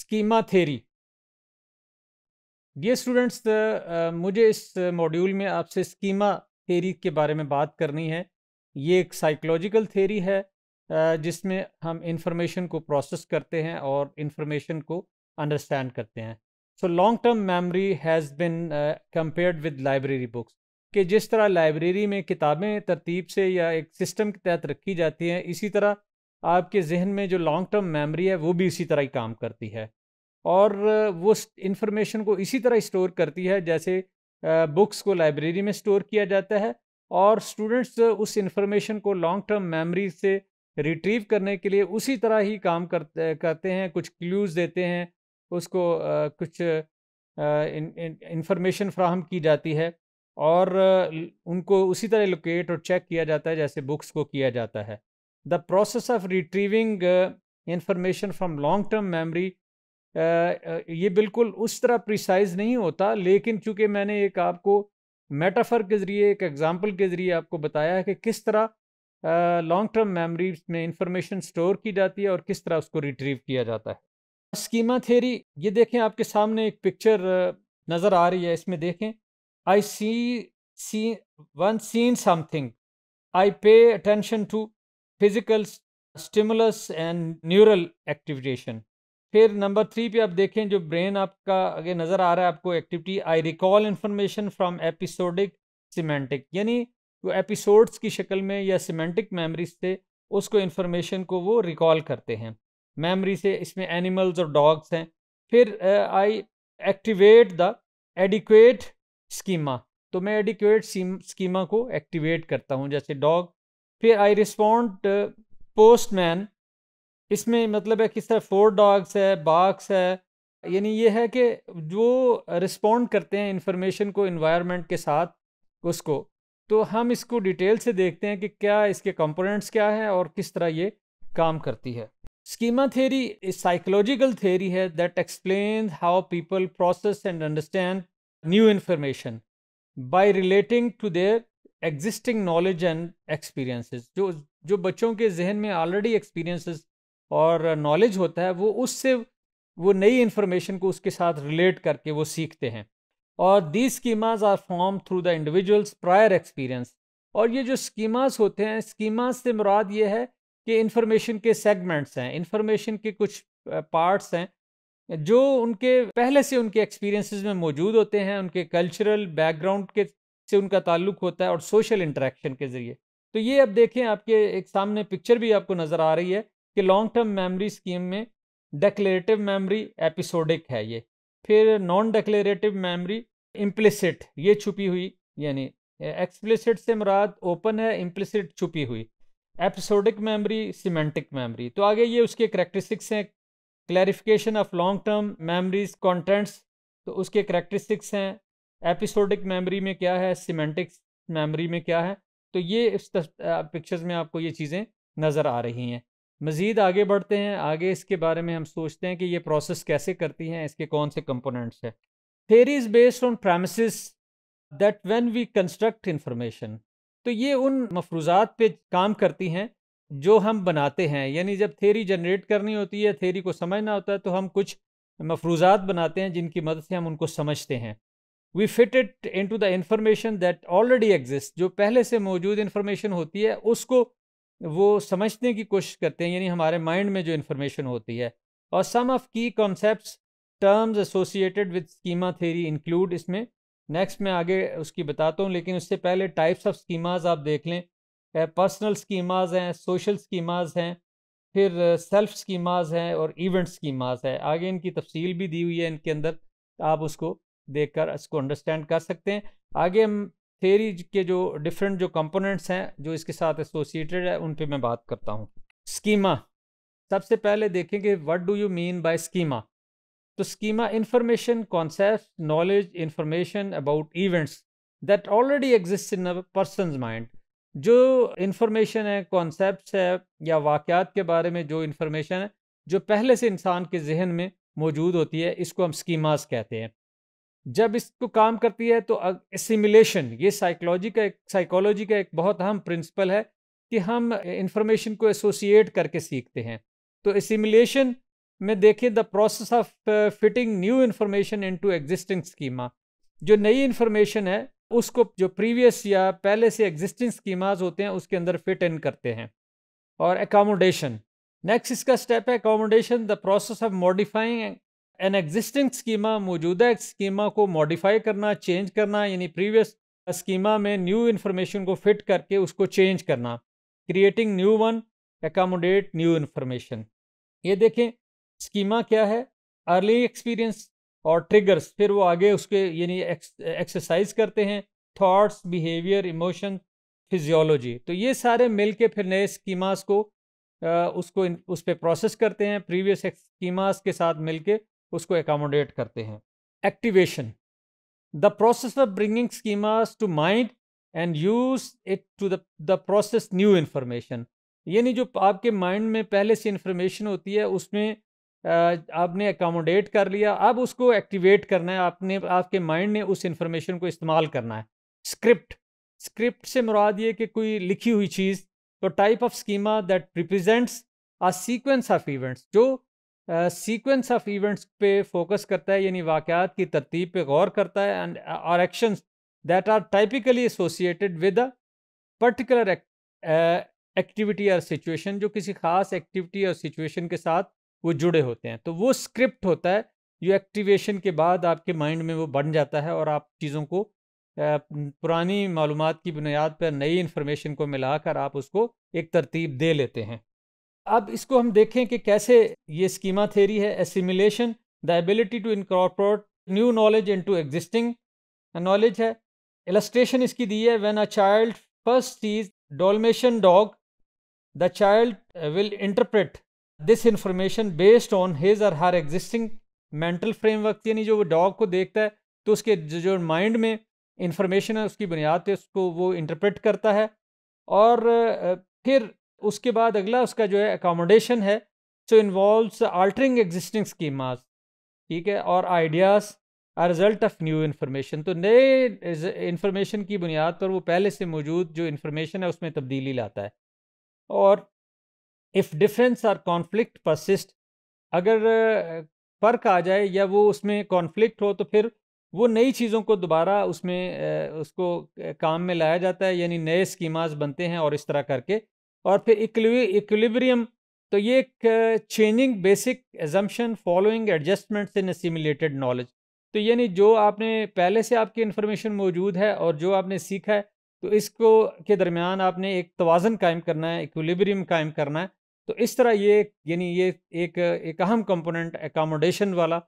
schema theory ये students मुझे इस मॉड्यूल uh, में आपसे स्कीमा थेरी के बारे में बात करनी है ये एक साइकोलॉजिकल थेरी है uh, जिसमें हम इंफॉर्मेशन को प्रोसेस करते हैं और इंफॉर्मेशन को अंडरस्टैंड करते हैं so long term memory has been compared with library books कि जिस तरह लाइब्रेरी में किताबें तरतीब से या एक सिस्टम के तहत रखी जाती हैं इसी तरह आपके जहन में जो लॉन्ग टर्म मेमोरी है वो भी इसी तरह ही काम करती है और वो इंफॉर्मेशन को इसी तरह स्टोर करती है जैसे बुक्स को लाइब्रेरी में स्टोर किया जाता है और स्टूडेंट्स उस इंफॉर्मेशन को लॉन्ग टर्म मेमोरी से रिट्रीव करने के लिए उसी तरह ही काम करते करते हैं कुछ क्ल्यूज़ देते हैं उसको कुछ इंफॉर्मेशन फ्राहम की जाती है और उनको उसी तरह लोकेट और चेक किया जाता है जैसे बुक्स को किया जाता है the process of retrieving information uh, information from long term memory uh, uh, ये बिल्कुल उस तरह प्रिसाइज नहीं होता लेकिन चूंकि मैंने एक आपको मेटाफर के ज़रिए एक एग्ज़ाम्पल के ज़रिए आपको बताया है कि किस तरह लॉन्ग टर्म मेमरी में इंफॉर्मेशन स्टोर की जाती है और किस तरह उसको रिट्रीव किया जाता है स्कीमा थेरी ये देखें आपके सामने एक पिक्चर नज़र आ रही है इसमें देखें I see see one seen something I pay attention to physical stimulus and neural activation फिर नंबर थ्री पे आप देखें जो ब्रेन आपका आगे नज़र आ रहा है आपको activity I recall information from episodic semantic यानी वो एपिसोड्स की शक्ल में या सीमेंटिक मेमरीज से उसको इन्फॉर्मेशन को वो रिकॉल करते हैं मेमरी से इसमें एनिमल्स और डॉग्स हैं फिर I activate the adequate schema तो मैं एडिक्वेट स्कीमा को एक्टिवेट करता हूँ जैसे डॉग फिर आई रिस्पॉन्ड पोस्ट मैन इसमें मतलब है किस तरह फोर डॉग्स है बाक्स है यानी ये है कि जो रिस्पॉन्ड करते हैं इन्फॉर्मेशन को इन्वायरमेंट के साथ उसको तो हम इसको डिटेल से देखते हैं कि क्या इसके कंपोनेंट्स क्या है और किस तरह ये काम करती है स्कीमा थेरी साइकोलॉजिकल थेरी है that explain how people process and understand new information by relating to their existing knowledge and experiences जो जो बच्चों के जहन में ऑलरेडी एक्सपीरियंसेस और नॉलेज होता है वो उससे वो नई इन्फॉर्मेशन को उसके साथ रिलेट करके वो सीखते हैं और the schemas are form through the individuals prior experience और ये जो स्कीमाज होते हैं स्कीमाज से मुराद ये है कि इन्फॉर्मेशन के सेगमेंट्स हैं इन्फॉर्मेशन के कुछ पार्ट्स हैं जो उनके पहले से उनके एक्सपीरियंसेस में मौजूद होते हैं उनके कल्चरल बैकग्राउंड के से उनका ताल्लुक होता है और सोशल इंटरेक्शन के ज़रिए तो ये अब देखें आपके एक सामने पिक्चर भी आपको नज़र आ रही है कि लॉन्ग टर्म मेमोरी स्कीम में डेक्लेरेटिव मेमोरी एपिसोडिक है ये फिर नॉन डेक्लेरेटिव मेमोरी इम्प्लिसिट ये छुपी हुई यानी एक्सप्लिसिट से मुराद ओपन है इम्प्लिसिट छुपी हुई एपिसोडिक मेमोरी सीमेंटिक मेमोरी तो आगे ये उसके करेक्टरिस्टिक्स हैं clarification of long term memories contents तो उसके करेक्टरिस्टिक्स हैं एपिसोडिक मेमोरी में क्या है सीमेंटिक्स मेमोरी में क्या है तो ये इस पिक्चर्स में आपको ये चीज़ें नज़र आ रही हैं मज़ीद आगे बढ़ते हैं आगे इसके बारे में हम सोचते हैं कि ये प्रोसेस कैसे करती हैं इसके कौन से कंपोनेंट्स हैं theory is based on premise that when we construct information तो ये उन मफरूजात पे काम करती हैं जो हम बनाते हैं यानी जब थेरी जनरेट करनी होती है थेरी को समझना होता है तो हम कुछ मफरूजात बनाते हैं जिनकी मदद से हम उनको समझते हैं we fit it into the information that already exist जो पहले से मौजूद इन्फॉर्मेशन होती है उसको वो समझने की कोशिश करते हैं यानी हमारे माइंड में जो इन्फॉर्मेशन होती है और some of key concept terms associated with schema theory include इसमें नेक्स्ट मैं आगे उसकी बताता हूँ लेकिन उससे पहले टाइप्स ऑफ स्कीमाज आप देख लें पर्सनल स्कीमाज हैं सोशल स्कीमाज हैं फिर सेल्फ स्कीमाज हैं और इवेंट स्कीमाज हैं आगे इनकी तफसील भी दी हुई है इनके अंदर आप उसको देख कर इसको अंडरस्टैंड कर सकते हैं आगे हम थेरी के जो डिफरेंट जो कंपोनेंट्स हैं जो इसके साथ एसोसिएटेड है उन पर मैं बात करता हूँ स्कीमा सबसे पहले देखें कि what do you mean by schema तो schema information concept knowledge information about events that already exist in a person mind जो इंफॉर्मेशन है कॉन्सेप्ट है या वाक़ात के बारे में जो इंफॉर्मेशन है जो पहले से इंसान के जहन में मौजूद होती है इसको हम स्कीमास कहते हैं जब इसको काम करती है तो एसिमिलेशन ये साइकोलॉजी का एक साइकोलॉजी का एक बहुत अहम प्रिंसिपल है कि हम इंफॉर्मेशन को एसोसिएट करके सीखते हैं तो एसिमिलेशन में देखिए the process of fitting new information to existing schema जो नई इन्फॉर्मेशन है उसको जो प्रीवियस या पहले से एग्जिस्टिंग स्कीमाज होते हैं उसके अंदर फिट इन करते हैं और एकोमोडेशन नेक्स्ट इसका स्टेप है accommodation the process of modifying an existing schema मौजूदा एक स्कीमा को मॉडिफाई करना चेंज करना यानी प्रीवियस स्कीमा में न्यू इन्फॉर्मेशन को फिट करके उसको चेंज करना creating new one accommodate new information ये देखें स्कीमा क्या है अर्ली एक्सपीरियंस और ट्रिगर्स फिर वो आगे उसके यानी एक्सरसाइज करते हैं थाट्स बिहेवियर इमोशन फिजियोलॉजी तो ये सारे मिल के फिर नए स्कीमास को उसको उस पर प्रोसेस करते हैं प्रीवियस स्कीमास के साथ मिलके उसको एकोमोडेट करते हैं activation the process of bringing schemas to mind and use it to the process new information यानी जो आपके माइंड में पहले से इन्फॉर्मेशन होती है उसमें आपने एकोमोडेट कर लिया अब उसको एक्टिवेट करना है आपने आपके माइंड ने उस इन्फॉर्मेशन को इस्तेमाल करना है स्क्रिप्ट स्क्रिप्ट से मुराद ये कि कोई लिखी हुई चीज़ तो type of schema that represents a sequence of events जो सीक्वेंस ऑफ इवेंट्स पे फोकस करता है यानी वाक़ात की तरतीब पे गौर करता है एंड और action that are typically associated with a particular activity और सिचुएशन जो किसी खास एक्टिविटी और सिचुएशन के साथ वो जुड़े होते हैं तो वो स्क्रिप्ट होता है जो एक्टिवेशन के बाद आपके माइंड में वो बन जाता है और आप चीज़ों को पुरानी मालूम की बुनियाद पर नई इन्फॉर्मेशन को मिलाकर आप उसको एक तरतीब दे लेते हैं अब इसको हम देखें कि कैसे ये स्कीमा थेरी है assimilation the ability to incorporate new knowledge into existing knowledge है इलस्ट्रेशन इसकी दी है when a child first is dalmatian dog the child will interpret this information based on his और हर एग्जिस्टिंग मेंटल फ्रेमवर्क यानी जो वो dog को देखता है तो उसके जो माइंड में इंफॉर्मेशन है उसकी बुनियाद पर उसको वो इंटरप्रेट करता है और uh, फिर उसके बाद अगला उसका जो है अकोमोडेशन है so involves altering existing schemas ठीक है और ideas a result of new information तो नए इन्फॉर्मेशन की बुनियाद पर वो पहले से मौजूद जो इन्फॉर्मेशन है उसमें तब्दीली लाता है और if difference or conflict persist अगर फ़र्क आ जाए या वो उसमें कॉन्फ्लिक्ट हो तो फिर वो नई चीज़ों को दोबारा उसमें उसको काम में लाया जाता है यानी नए स्कीमास बनते हैं और इस तरह करके और फिर इक्विलिब्रियम तो ये एक changing basic assumption following adjustments in assimilated knowledge तो यानी जो आपने पहले से आपकी इन्फॉर्मेशन मौजूद है और जो आपने सीखा है तो इसको के दरमियान आपने एक तोज़न कायम करना है इक्विलिब्रियम कायम करना है तो इस तरह ये यानी ये एक एक अहम कंपोनेंट एकामोडेशन वाला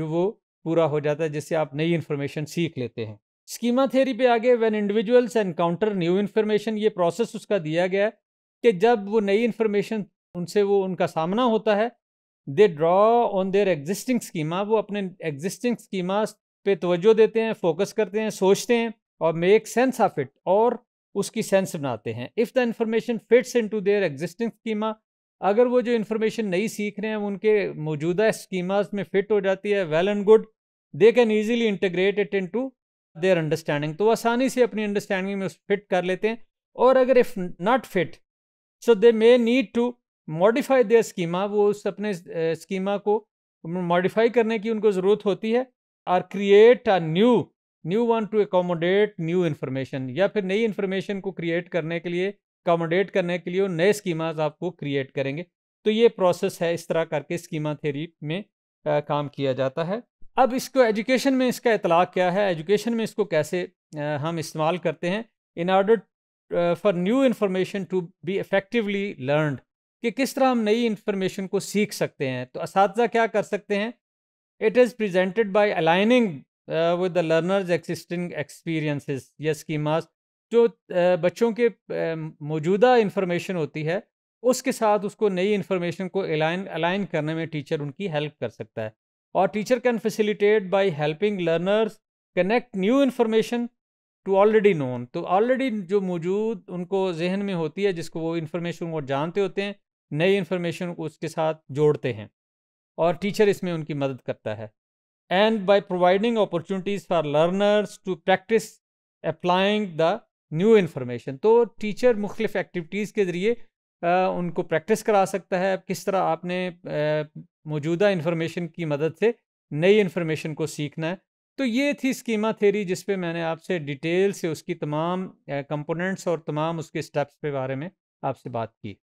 जो वो पूरा हो जाता है जिससे आप नई इन्फॉर्मेशन सीख लेते हैं स्कीमा थेरी पे आगे when individuals encounter new information ये प्रोसेस उसका दिया गया है कि जब वो नई इन्फॉर्मेशन उनसे वो उनका सामना होता है they draw on their existing schema वो अपने एग्जिस्टिंग स्कीमा पे तवज्जो देते हैं फोकस करते हैं सोचते हैं और मेक सेंस ऑफ इट और उसकी सेंस बनाते हैं if the information fits into their existing schema अगर वो जो इन्फॉर्मेशन नई सीख रहे हैं उनके मौजूदा स्कीमाज में फिट हो जाती है well and good they can easily integrate it into their understanding तो आसानी से अपनी अंडरस्टैंडिंग में उस फिट कर लेते हैं और अगर if not fit so they may need to modify the schema वो उस अपने स्कीमा को मॉडिफाई करने की उनको ज़रूरत होती है और create a new new one to accommodate new information या फिर नई इन्फॉर्मेशन को क्रिएट करने के लिए अकोमोडेट करने के लिए वो नए स्कीमाज आपको क्रिएट करेंगे तो ये प्रोसेस है इस तरह करके स्कीमा थेरी में आ, काम किया जाता है अब इसको एजुकेशन में इसका इतलाक़ क्या है एजुकेशन में इसको कैसे आ, हम इस्तेमाल करते हैं in order for new information to be effectively learned कि किस तरह हम नई इन्फॉर्मेशन को सीख सकते हैं तो इस क्या कर सकते हैं it is presented by aligning with the learners existing experiences या स्कीमास जो uh, बच्चों के um, मौजूदा इन्फॉर्मेशन होती है उसके साथ उसको नई इन्फॉर्मेशन को अलाइन अलाइन करने में टीचर उनकी हेल्प कर सकता है और teacher can facilitate by helping learners connect new information to already known तो ऑलरेडी जो मौजूद उनको जहन में होती है जिसको वो इन्फॉर्मेशन वो जानते होते हैं नई इन्फॉर्मेशन को उसके साथ जोड़ते हैं और टीचर इसमें उनकी मदद करता है and by providing opportunities for learners to practice applying the new information तो टीचर मुख्तफ एक्टिविटीज़ के ज़रिए उनको प्रैक्टिस करा सकता है किस तरह आपने मौजूदा इन्फॉर्मेशन की मदद से नई इन्फॉर्मेशन को सीखना है तो ये थी स्कीमा थेरी जिस पे मैंने आपसे डिटेल से उसकी तमाम कंपोनेंट्स और तमाम उसके स्टेप्स के बारे में आपसे बात की